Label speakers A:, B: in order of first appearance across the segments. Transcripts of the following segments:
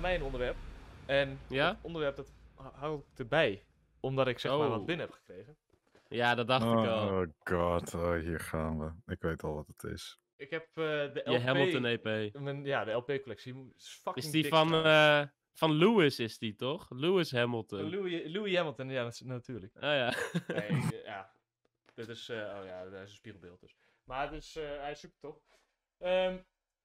A: mijn onderwerp. En ja? het onderwerp dat hou ik erbij. Omdat ik zeg maar wat oh. binnen heb gekregen.
B: Ja, dat dacht ik al. Oh god, oh, hier gaan we. Ik weet al wat het is.
A: Ik heb eh, de LP... Hamilton EP. ja, de LP-collectie. Is, die van, eh,
B: van Lewis,
C: is
A: die toch? Lewis Hamilton. Eh, Louis, Louis Hamilton, ja, natuurlijk. Oh ja. ja. Dit is, oh ja, dat is een spiegelbeeld dus. Maar het is, hij is super toch. Ehm,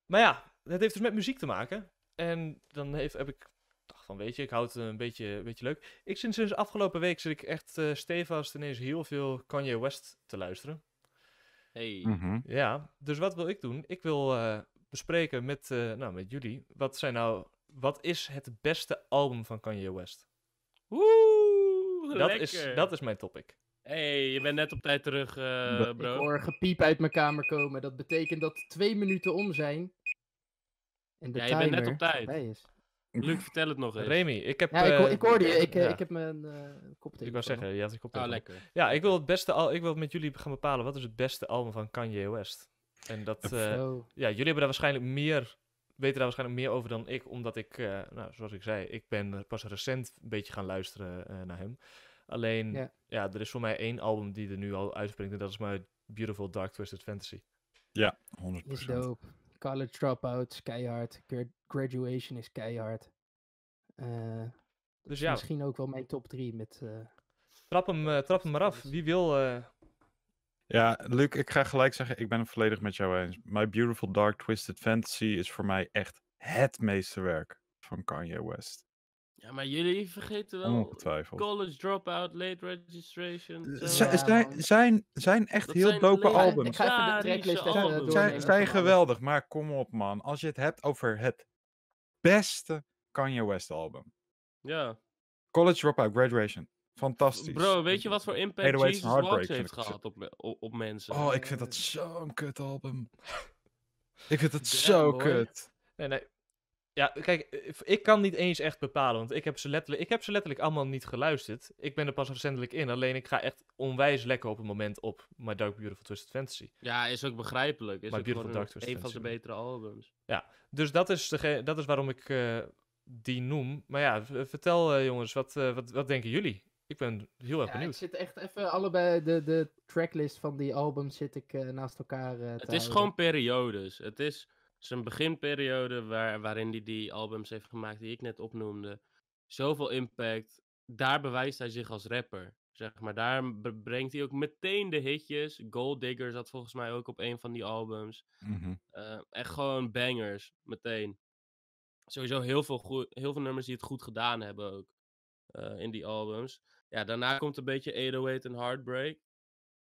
A: maar ja, het heeft dus met muziek te maken. En dan heeft, heb ik dacht van, weet je, ik houd het een beetje, beetje leuk. Ik sinds sinds afgelopen week zit ik echt uh, eh, stevast ineens heel veel Kanye West te luisteren. Hey. Mhm. Ja, dus wat wil ik doen? Ik wil eh, bespreken met, eh, nou, met jullie, wat, zijn nou, wat is het beste album van Kanye West?
C: Oeh, dat is, dat
A: is mijn topic. hey, je bent net op tijd terug, bro.
D: Ik uit mijn kamer komen. Dat betekent dat twee minuten om zijn.
C: En ja, je bent net op tijd. Luc, vertel het nog eens. Remy, ik heb...
A: Ja, ik, eh, ik hoorde je. Ik, eh, ik heb mijn eh, koptelefoon. Ik wou zeggen, je had een koptelefoon. Oh, lekker. Ja, ik wil, het beste al ik wil met jullie gaan bepalen wat is het beste album van Kanye West. En dat... ja, jullie hebben daar waarschijnlijk meer weten daar waarschijnlijk meer over dan ik, omdat ik, nou, zoals ik zei, ik ben pas recent een beetje gaan luisteren naar hem. Alleen, ja, er is voor mij één album die er nu al uitspringt en dat is mijn Beautiful Dark Twisted Fantasy.
B: Ja, 100%. Is dope.
D: College Dropout is keihard. Graduation is keihard. Eh, dus, dus ja. Misschien ook wel mijn top 3 met. Uh,
A: trap, hem, eh, trap hem maar af. Wie wil.
B: Ja, Luc, ik ga gelijk zeggen, ik ben het volledig met jou eens. My Beautiful Dark Twisted Fantasy is voor mij echt het meeste werk van Kanye West.
C: Ja, maar jullie
A: vergeten wel.
B: Ongetwijfeld. College Dropout, Late
C: Registration. Eh,
B: zijn, zijn, echt heel dope albums. Ik ga de tracklist Zijn, zijn geweldig, maar kom op man. Als je het hebt over het beste Kanye West album. Ja. College Dropout, Graduation. Fantastisch.
C: Bro, weet je wat voor impact Jesus Walks
B: heeft gehad
A: op, op, op, mensen? Oh, ik vind
B: dat zo'n kut album. ik vind dat zo kut.
A: Nee, nee. Ja, kijk, eh, ik kan niet eens echt bepalen, want ik heb ze letterlijk, ik heb ze letterlijk allemaal niet geluisterd. Ik ben er pas recentelijk in, alleen ik ga echt onwijs lekker op het moment op maar Dark Beautiful Twisted Fantasy.
C: Ja, is ook begrijpelijk. Is Beautiful Dark Twisted Een van de betere albums.
A: Ja, dus dat is, de, dat is waarom ik eh, die noem. Maar ja, vertel eh, jongens, wat, wat, wat denken jullie? Ik ben heel erg ja, benieuwd. Ik zit
D: echt even allebei de, de tracklist van die albums zit ik naast elkaar Het is gewoon
A: periodes. Het is
C: zijn beginperiode, waar, waarin hij die albums heeft gemaakt die ik net opnoemde, zoveel impact. Daar bewijst hij zich als rapper. Zeg maar, daar brengt hij ook meteen de hitjes. Gold Digger zat volgens mij ook op een van die albums. Mm echt gewoon bangers, meteen. Sowieso heel veel, heel veel nummers die het goed gedaan hebben ook. Eh, in die albums. Ja, daarna komt een beetje 808 en Heartbreak.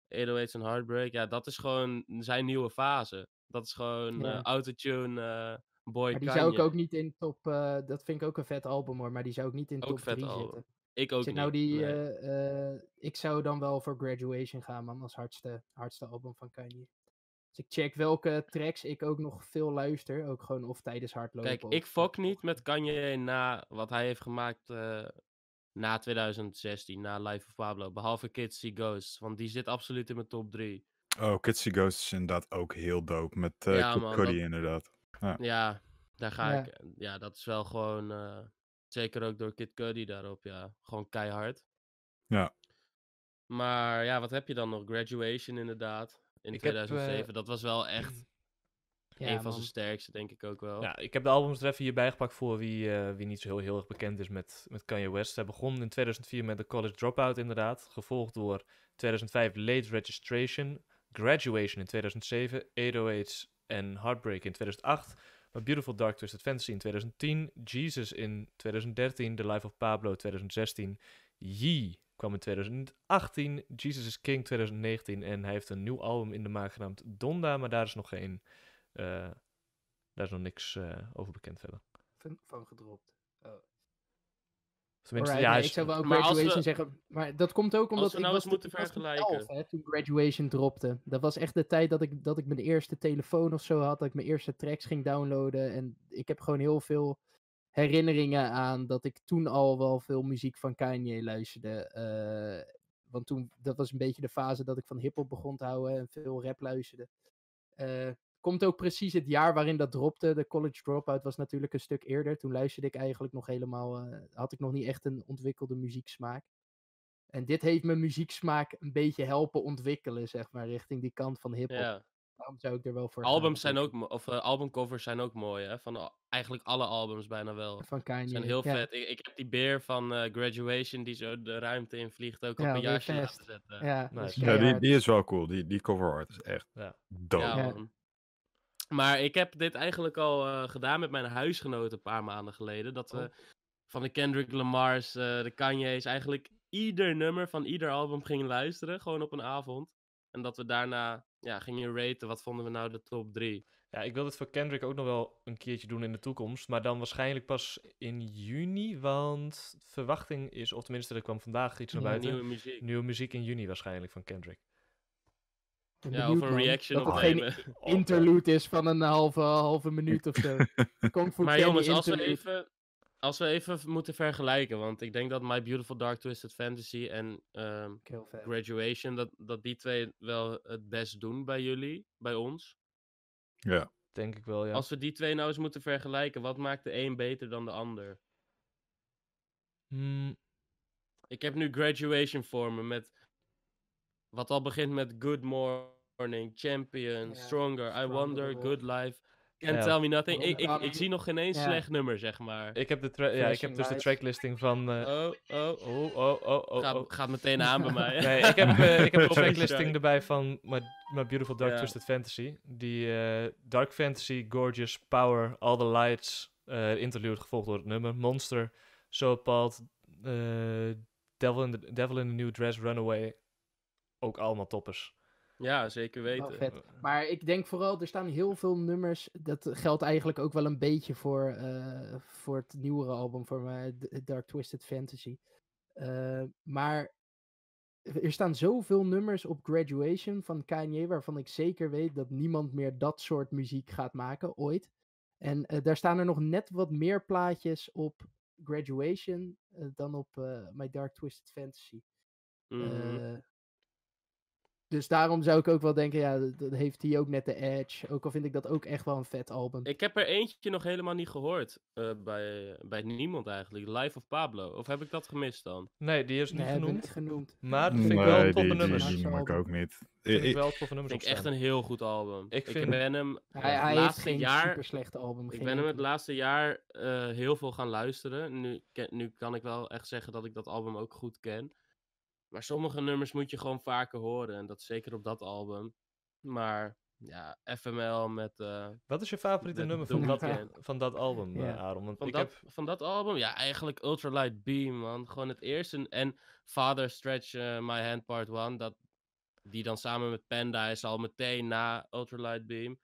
C: 808 en Heartbreak, ja, dat is gewoon zijn nieuwe fase. Dat is gewoon eh, ja. autotune, eh, boy maar die zou ik ook
D: niet in top... Eh, dat vind ik ook een vet album hoor, maar die zou ik niet in top 3 album. zitten. Ik ook Zit nou niet. Nou die, nee. ik zou dan wel voor Graduation gaan, man. Als hardste, hardste album van Kanye. Dus ik check welke tracks ik ook nog veel luister. Ook gewoon of tijdens hardlopen. Kijk,
C: ik fok niet met Kanye na wat hij heeft gemaakt na 2016, na Life of Pablo. Behalve Kids See Ghosts, want die zit absoluut in mijn top 3.
B: Oh, Kitsy Ghost is inderdaad ook heel dope. Met uh, ja, Cody inderdaad. Ja.
C: ja. daar ga ik. Ja, eh, dat is wel gewoon... Eh, zeker ook door Kid Cody daarop, ja. Gewoon keihard. Ja. Maar ja, wat heb je dan nog? Graduation inderdaad. In 2007. Dat was wel echt... Ja, een van zijn sterkste, denk ik ook wel. Ja,
A: ik heb de albums er even hierbij gepakt voor wie, wie niet zo heel, heel erg bekend is met, met Kanye West. Hij begon in 2004 met The College Dropout, inderdaad. Gevolgd door 2005 Late Registration, Graduation in 2007, 808 en Heartbreak in 2008, A Beautiful Dark Twisted Fantasy in 2010, Jesus in 2013, The Life of Pablo 2016, Yee kwam in 2018, Jesus is King 2019 en hij heeft een nieuw album in de maak genaamd Donda, maar daar is nog geen, eh, daar is nog niks eh, over bekend verder.
D: Van, van gedropt. Oh
A: ja, ik zou wel ook maar
D: graduation we... zeggen. Maar dat komt ook omdat we nou ik was, moeten vergelijken. toen graduation dropte. Dat was echt de tijd dat ik, dat ik mijn eerste telefoon of zo had. Dat ik mijn eerste tracks ging downloaden. En ik heb gewoon heel veel herinneringen aan dat ik toen al wel veel muziek van Kanye luisterde. Eh, want toen, dat was een beetje de fase dat ik van hip-hop begon te houden en veel rap luisterde. Uh, komt ook precies het jaar waarin dat dropte. De college dropout was natuurlijk een stuk eerder. Toen luisterde ik eigenlijk nog helemaal. Eh, had ik nog niet echt een ontwikkelde muzieksmaak. En dit heeft mijn muzieksmaak een beetje helpen ontwikkelen, zeg maar, richting die kant van hip-hop. Daarom zou ik er wel voor. Albums zijn
C: ook, of eh, albumcovers zijn ook mooi, hè? Van eigenlijk alle albums bijna wel. Van Kanye. Zijn heel vet. Ik, heb die beer van eh, Graduation die zo de ruimte in vliegt ook op een jasje laten zetten. Ja, die, die, dus
B: is wel cool. Die, die cover art is echt ja.
C: Maar ik heb dit eigenlijk al eh, gedaan met mijn huisgenoten een paar maanden geleden. Dat we oh. van de Kendrick Lamar's, eh, de Kanye's, eigenlijk ieder nummer van ieder album gingen luisteren. Gewoon op een
A: avond. En dat we daarna ja, gingen raten wat vonden we nou de top drie. Ja, ik wil het voor Kendrick ook nog wel een keertje doen in de toekomst. Maar dan waarschijnlijk pas in juni. Want verwachting is, of tenminste, er kwam vandaag iets naar buiten. Nieuwe muziek. Nieuwe muziek in juni waarschijnlijk van Kendrick
D: ja, of een reaction dat opnemen. geen eh, interlude is van een halve, halve minuut of zo. maar jongens, als we, even,
C: als we even moeten vergelijken, want ik denk dat My Beautiful Dark Twisted Fantasy en um, Graduation, dat, dat die twee wel het best doen bij jullie, bij ons.
B: Ja.
A: Denk ik wel, ja. Als
C: we die twee nou eens moeten vergelijken, wat maakt de een beter dan de ander? Hmm. Ik heb nu Graduation voor me met wat al begint met Good Morning, Champion, Stronger, I Wonder, Good Life.
A: Can't Tell Me Nothing. Ik, ik, ik zie nog geen één slecht
C: nummer, zeg maar. Ik heb, de ja, ik heb dus de tracklisting van... Eh, oh, oh, oh, oh, oh, oh, oh. Gaat, oh. meteen aan bij mij. nee, ik heb, eh, ik heb de tracklisting erbij van
A: My, My Beautiful Dark Twisted Fantasy. Die eh, Dark Fantasy, Gorgeous, Power, All The Lights, interlude gevolgd door het nummer. Monster, So Appalled, Devil in, the, Devil in the New Dress, Runaway, ook allemaal toppers.
C: Ja, zeker weten.
D: maar ik denk vooral, er staan heel veel nummers. Dat geldt eigenlijk ook wel een beetje voor, eh, voor het nieuwere album, voor mij, eh, Dark Twisted Fantasy. Eh, maar er staan zoveel nummers op Graduation van Kanye, waarvan ik zeker weet dat niemand meer dat soort muziek gaat maken ooit. En daar staan er nog net wat meer plaatjes op Graduation dan op My Dark Twisted Fantasy. Mm dus daarom zou ik ook wel denken, ja, dat heeft hij ook net de edge. Ook al vind ik dat ook echt wel een vet album.
C: Ik heb er eentje nog helemaal niet gehoord. Eh, bij, bij niemand eigenlijk. Life of Pablo. Of heb ik dat gemist dan? Nee, die is niet, nee, genoemd. niet genoemd. Maar dat vind ik wel toffe nummers. Die, ik ook niet.
B: Vind ik, wel toffe nummers. Vind ik echt een heel goed album. Ik, ben hem hij, het hij laatste heeft jaar. Super slecht album. Ik ben hem het
C: laatste jaar eh, heel veel gaan luisteren. Nu, nu kan ik wel echt zeggen dat ik dat album ook goed ken. Maar sommige nummers moet je gewoon vaker horen. En dat zeker op dat album. Maar ja, FML met... Eh, Wat is
A: je favoriete nummer van dat, van dat album, eh, ja. Aaron? van, ik dat,
C: heb... van dat album? Ja, eigenlijk Ultralight Beam, man. Gewoon het eerste. En Father Stretch eh, My Hand Part 1. Dat, die dan samen met Panda is al meteen na Ultralight Beam.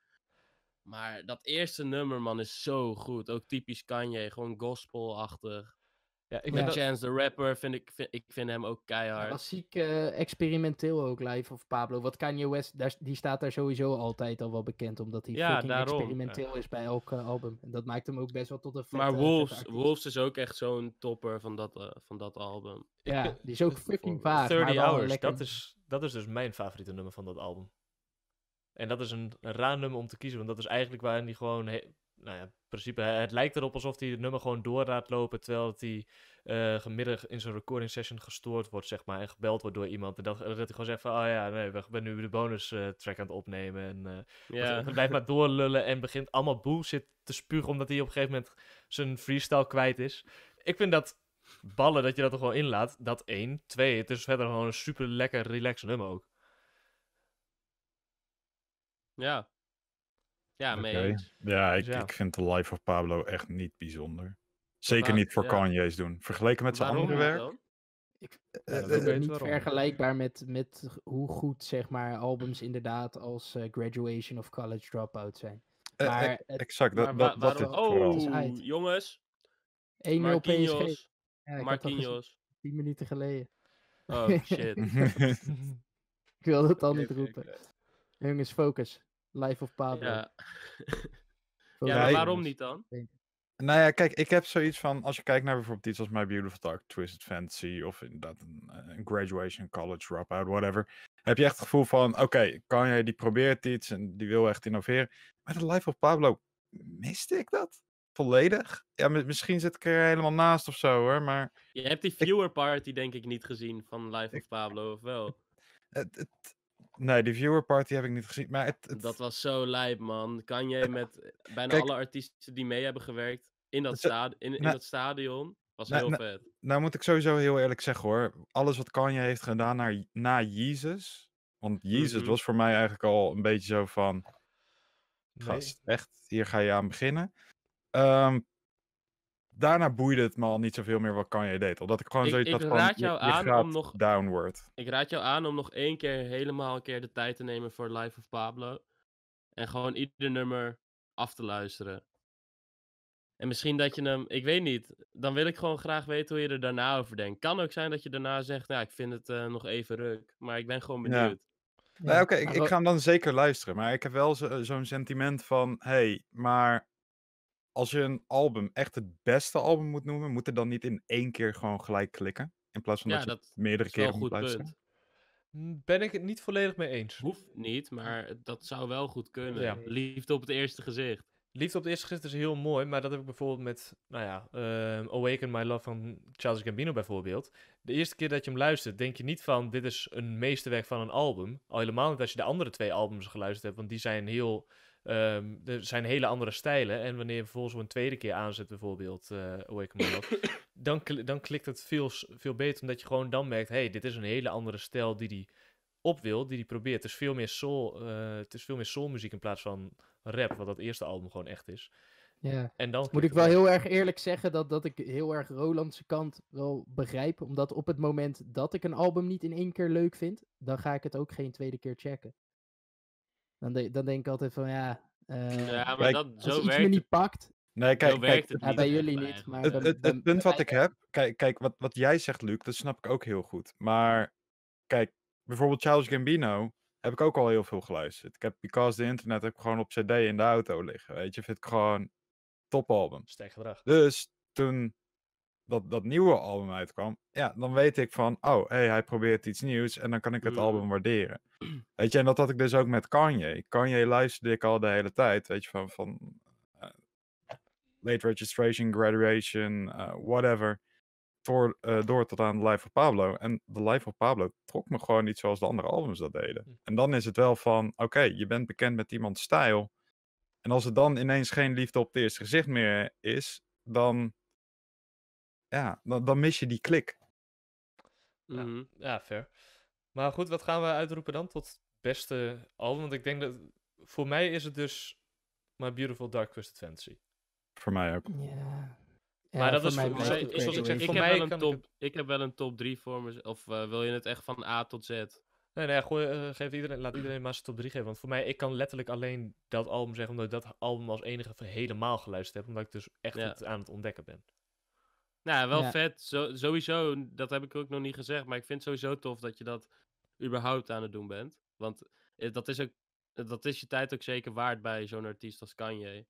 C: Maar dat eerste nummer, man, is zo goed. Ook typisch Kanye. Gewoon gospelachtig. Ja, ik vind Chance the Rapper, vind ik, vind, ik vind hem ook keihard. Klassiek
D: eh, experimenteel ook, live of Pablo. Wat Kanye West, daar, die staat daar sowieso altijd al wel bekend, omdat hij ja, experimenteel is bij elk eh, album. En dat maakt hem ook best wel tot een Maar Wolves, Wolves
C: is ook echt zo'n topper
A: van dat, eh, van dat album. Ja, ik, die is ook fucking vaag. 30 maar Hours, dat is, dat is dus mijn favoriete nummer van dat album. En dat is een, een raar nummer om te kiezen, want dat is eigenlijk waarin hij gewoon nou ja, in principe, het lijkt erop alsof hij het nummer gewoon door lopen. Terwijl hij uh, eh, gemiddag in zijn recording session gestoord wordt, zeg maar. En gebeld wordt door iemand. En dat, hij gewoon zegt van, oh ja, nee, we ben nu de bonus eh, track aan het opnemen. En uh, ja. het blijft maar doorlullen en begint allemaal bullshit te spugen. Omdat hij op een gegeven moment zijn freestyle kwijt is. Ik vind dat ballen dat je dat er gewoon inlaat. Dat één. Twee, het is verder gewoon een super lekker relaxed nummer ook.
C: Ja, ja, mee Ja, dus ik, ik
B: vind de Life of Pablo echt niet bijzonder. Zeker niet voor Kanye's doen. Vergeleken met zijn andere werk.
D: Ik, eh, eh, eh, niet vergelijkbaar met, met hoe goed zeg maar, albums inderdaad als Graduation of College Dropout zijn. Maar,
C: exact,
B: dat, dat, dat is Oh,
D: jongens. 1-0 Marquinhos. 10 minuten geleden. Oh,
C: shit.
D: ik wil het al niet roepen. Jongens, focus. Life of Pablo.
C: Ja, waarom niet dan?
B: Nou ja, kijk, ik heb zoiets van, als je kijkt naar bijvoorbeeld iets als My Beautiful Dark Twisted Fantasy, of inderdaad een, graduation, college, dropout, whatever, heb je echt het gevoel van, oké, kan jij die probeert iets en die wil echt innoveren. Maar de Life of Pablo, miste ik dat? Volledig? Ja, misschien zit ik er helemaal naast of zo hoor, maar...
C: Je hebt die viewer party denk ik niet gezien van Life of Pablo, of wel? het,
B: Nee, die viewerparty heb ik niet gezien. Maar het, Dat
C: was zo lijp, man. Kanye eh, met eh, bijna alle artiesten die mee hebben gewerkt in dat, stadion, in, in nou dat stadion. Was nou heel nou vet.
B: Nou moet ik sowieso heel eerlijk zeggen hoor. Alles wat Kanye heeft gedaan naar, na Jezus. Want Jezus mm-hmm. was voor mij eigenlijk al een beetje zo van. Gast, nee. echt, hier ga je aan beginnen. Um, daarna boeide het me al niet zoveel meer wat Kanye deed. Omdat ik gewoon ik, zoiets ik had raad van, jou aan om nog, downward.
C: Ik raad jou aan om nog één keer helemaal een keer de tijd te nemen voor Life of Pablo. En gewoon ieder nummer af te luisteren. En misschien dat je hem, ik weet niet, dan wil ik gewoon graag weten hoe je er daarna over denkt. Kan ook zijn dat je daarna zegt, nou, ik vind het eh, nog even ruk, maar ik ben gewoon benieuwd. Ja.
B: Ja. Nee, oké, ik, ga hem dan zeker luisteren, maar ik heb wel zo'n sentiment van, hé, hey, maar als je een album echt het beste album moet noemen, moet er dan niet in één keer gewoon gelijk klikken? In plaats van dat je dat meerdere keren moet luisteren?
A: Ben ik het niet volledig mee eens. Hoeft niet, maar dat zou wel goed kunnen. Liefde op het eerste gezicht. Liefde op het eerste gezicht is heel mooi, maar dat heb ik bijvoorbeeld met, nou ja, ehm, Awaken My Love van Charles Gambino bijvoorbeeld. De eerste keer dat je hem luistert, denk je niet van, dit is een meesterwerk van een album. Al helemaal niet als je de andere twee albums geluisterd hebt, want die zijn heel Ehm, er zijn hele andere stijlen. En wanneer je vervolgens een tweede keer aanzet, bijvoorbeeld eh, dan, dan klikt het veel, veel beter. Omdat je gewoon dan merkt: hey, dit is een hele andere stijl die die op wil, die die probeert. Het is veel meer soul, eh, het is veel meer soulmuziek in plaats van rap, wat dat eerste album gewoon echt is. Ja. En dan dus moet ik wel heel
D: erg eerlijk zeggen dat, dat ik heel erg Rolandse kant wel begrijp. Omdat op het moment dat ik een album niet in één keer leuk vind, dan ga ik het ook geen tweede keer checken. Dan, dan denk ik altijd van ja. Uh, ja, maar dat,
B: zo werkt me niet pakt. Nee, kijk, het bij jullie niet. Maar het, het, punt wat ik heb, kijk, kijk wat, wat jij zegt, Luc, dat snap ik ook heel goed. Maar kijk, bijvoorbeeld Charles Gambino heb ik ook al heel veel geluisterd. Ik heb Because the Internet heb ik gewoon op CD in de auto liggen. Weet je, vind ik gewoon topalbum. Sterk gedrag. Dus toen dat, dat nieuwe album uitkwam, ja, dan weet ik van, oh, hey, hij probeert iets nieuws en dan kan ik het mm. album waarderen. Weet je, en dat had ik dus ook met Kanye. Kanye luisterde ik al de hele tijd, weet je, van, van eh, late registration, graduation, eh, whatever, door, eh, door tot aan de Life of Pablo. En de Life of Pablo trok me gewoon niet zoals de andere albums dat deden. Hm. En dan is het wel van, oké, je bent bekend met iemands stijl. En als er dan ineens geen liefde op het eerste gezicht meer is, dan ja, dan, mis je die klik.
A: Ja, mhm. ja, fair. Maar goed, wat gaan we uitroepen dan tot beste album? Want ik denk dat voor mij is het dus My Beautiful Dark Twisted Fantasy.
B: Voor mij ook. Ja.
A: maar dat is, ik, zoals ik zeg, ik, heb wel een top,
C: ik... heb wel een top 3 voor me. Of eh, wil je het echt van A tot Z?
A: Nee, nee, gooi, eh, geef iedereen, laat iedereen maar zijn top 3 geven. Want voor mij, ik kan letterlijk alleen dat album zeggen, omdat ik dat album als enige helemaal geluisterd heb. Omdat ik dus echt het aan het ontdekken ben. Nou, wel
C: vet. sowieso, dat heb ik ook nog niet gezegd, maar ik vind het sowieso tof dat je dat überhaupt aan het doen bent. Want eh, dat is, ook, eh, dat is je tijd ook zeker waard bij zo'n artiest als Kanye.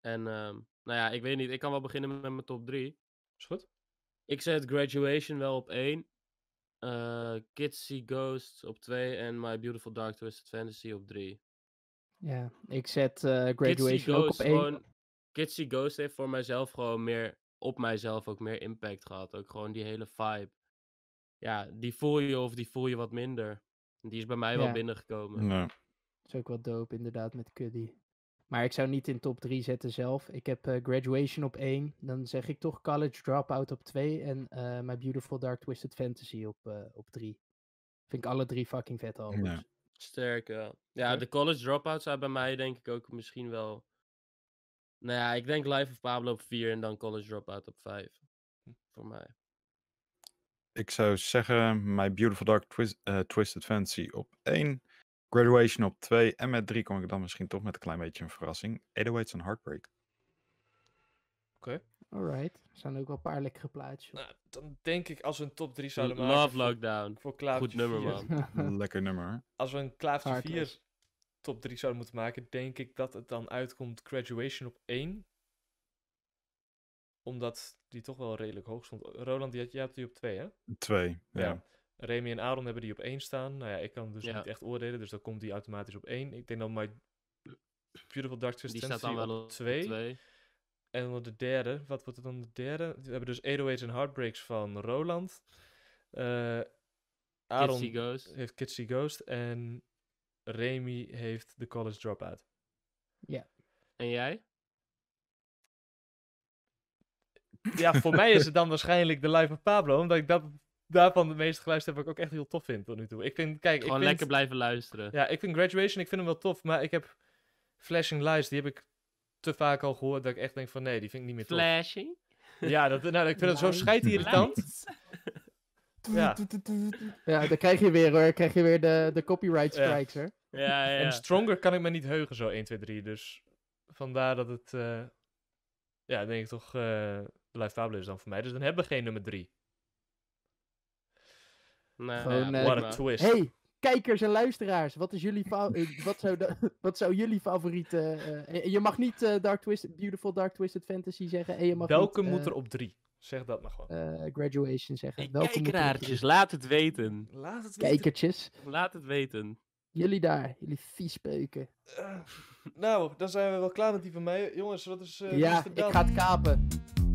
C: En ehm, nou ja, ik weet niet, ik kan wel beginnen met mijn top 3. Is goed. Ik zet Graduation wel op 1. Uh, eh, Kids Ghosts op 2 en My Beautiful Dark Twisted Fantasy op 3.
D: Ja, ik zet Graduation ook op 1.
C: Kitsy Ghost heeft voor mijzelf gewoon meer, op mijzelf ook meer impact gehad. Ook gewoon die hele vibe. Ja, die voel je of die voel je wat minder. Die is bij mij wel binnengekomen. Ja.
D: Dat is ook wel dope, inderdaad, met Cuddy. Maar ik zou niet in top 3 zetten zelf. Ik heb eh, Graduation op 1. Dan zeg ik toch College Dropout op 2. En uh, My Beautiful Dark Twisted Fantasy op 3. Eh, op drie. Vind ik alle drie fucking vet albums. Ja.
C: Sterk, ja. Ja, de College Dropout zou bij mij denk ik ook misschien wel nou ja, ik denk Life of Pablo op 4 en dan College Dropout op 5.
B: Hm. Voor mij. Ik zou zeggen My Beautiful Dark uh, Twisted Fantasy op 1. Graduation op 2. En met 3 kom ik dan misschien toch met een klein beetje een verrassing. 808's en Heartbreak. Oké.
D: Okay. Alright. Er zijn ook wel een paar lekkere plaatjes. Nou,
A: dan denk ik als we een top 3 zouden Love maken. Love Lockdown. Voor Goed nummer,
B: man. Lekker nummer. Als
A: we een Klavertje 4 top 3 zouden moeten maken, denk ik dat het dan uitkomt Graduation op 1. Omdat die toch wel redelijk hoog stond. Roland, die had, jij had die op 2, hè? 2, ja. Remy en Aaron hebben die op 1 staan. Nou ja, ik kan dus niet echt oordelen, dus dan komt die automatisch op 1. Ik denk dan My Beautiful Dark Sister staat dan wel op 2. En dan de derde, wat wordt het dan de derde? We hebben dus 808's en Heartbreaks van Roland. Uh, Aaron Ghost. heeft Kitsy Ghost en Remy heeft de college dropout. Ja. En jij? Ja, voor mij is het dan waarschijnlijk de Life of Pablo, omdat ik dat daarvan de meeste geluisterd heb, ik ook echt heel tof vind tot nu toe. Ik vind, kijk, Gewoon ik lekker blijven luisteren. Ja, ik vind Graduation, ik vind hem wel tof, maar ik heb Flashing Lights, die heb ik te vaak al gehoord dat ik echt denk van nee, die vind ik niet meer tof. Flashing? Ja, dat, nou, ik vind het zo scheidirritant. Ja.
D: dan krijg je weer hoor, krijg je weer de, de copyright strikes ja.
A: Ja, ja, En Stronger kan ik me niet heugen zo 1, 2, 3, dus vandaar dat het, uh, ja, denk ik toch, uh, eh, blijft is dan voor mij. Dus dan hebben we geen nummer 3. Nee, Gewoon, eh, what twist. Hey,
D: kijkers en luisteraars, wat, is jullie wat, zou, wat zou jullie favoriete... Uh, je mag niet Dark Twisted, Beautiful Dark Twisted Fantasy zeggen. En je mag Welke moet er
A: op 3? Zeg
D: dat maar gewoon. Eh, graduation zeggen. Hey, kijkeraartjes,
C: laat het weten. Laat het weten. Kijkertjes.
A: Laat het weten.
D: Jullie daar, jullie viespeuken.
A: Uh, eh, nou, dan zijn we wel klaar met die van mij. Jongens, wat is... Uh, ja, ik ga het kapen.